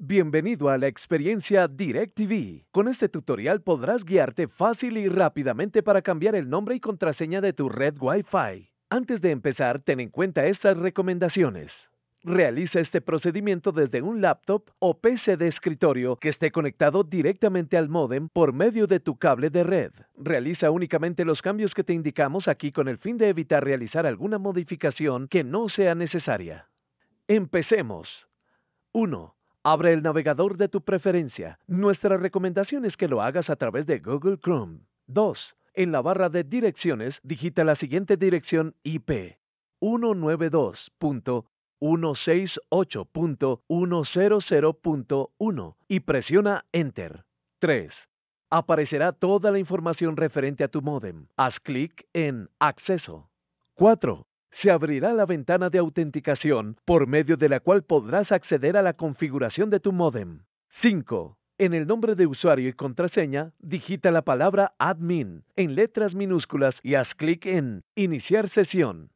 Bienvenido a la experiencia DirecTV. Con este tutorial podrás guiarte fácil y rápidamente para cambiar el nombre y contraseña de tu red Wi-Fi. Antes de empezar, ten en cuenta estas recomendaciones. Realiza este procedimiento desde un laptop o PC de escritorio que esté conectado directamente al modem por medio de tu cable de red. Realiza únicamente los cambios que te indicamos aquí con el fin de evitar realizar alguna modificación que no sea necesaria. Empecemos. 1. Abre el navegador de tu preferencia. Nuestra recomendación es que lo hagas a través de Google Chrome. 2. En la barra de direcciones, digita la siguiente dirección IP: 192.168.100.1 y presiona Enter. 3. Aparecerá toda la información referente a tu modem. Haz clic en Acceso. 4 se abrirá la ventana de autenticación por medio de la cual podrás acceder a la configuración de tu modem. 5. En el nombre de usuario y contraseña, digita la palabra admin en letras minúsculas y haz clic en Iniciar sesión.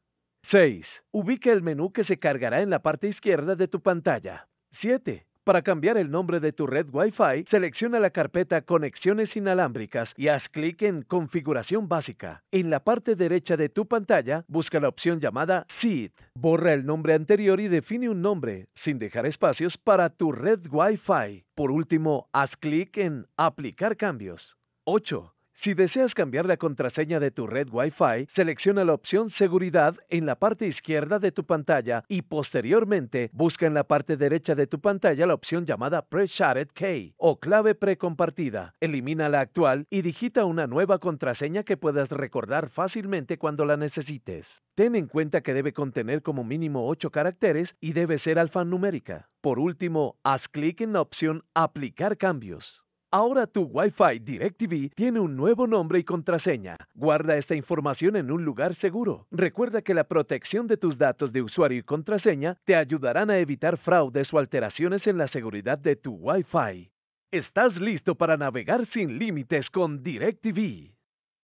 6. Ubica el menú que se cargará en la parte izquierda de tu pantalla. 7. Para cambiar el nombre de tu red Wi-Fi, selecciona la carpeta Conexiones inalámbricas y haz clic en Configuración básica. En la parte derecha de tu pantalla, busca la opción llamada SEED. Borra el nombre anterior y define un nombre, sin dejar espacios, para tu red Wi-Fi. Por último, haz clic en Aplicar cambios. 8. Si deseas cambiar la contraseña de tu red Wi-Fi, selecciona la opción Seguridad en la parte izquierda de tu pantalla y posteriormente busca en la parte derecha de tu pantalla la opción llamada Pre-Shared Key o clave precompartida. Elimina la actual y digita una nueva contraseña que puedas recordar fácilmente cuando la necesites. Ten en cuenta que debe contener como mínimo 8 caracteres y debe ser alfanumérica. Por último, haz clic en la opción Aplicar cambios. Ahora tu Wi-Fi DirecTV tiene un nuevo nombre y contraseña. Guarda esta información en un lugar seguro. Recuerda que la protección de tus datos de usuario y contraseña te ayudarán a evitar fraudes o alteraciones en la seguridad de tu Wi-Fi. Estás listo para navegar sin límites con DirecTV.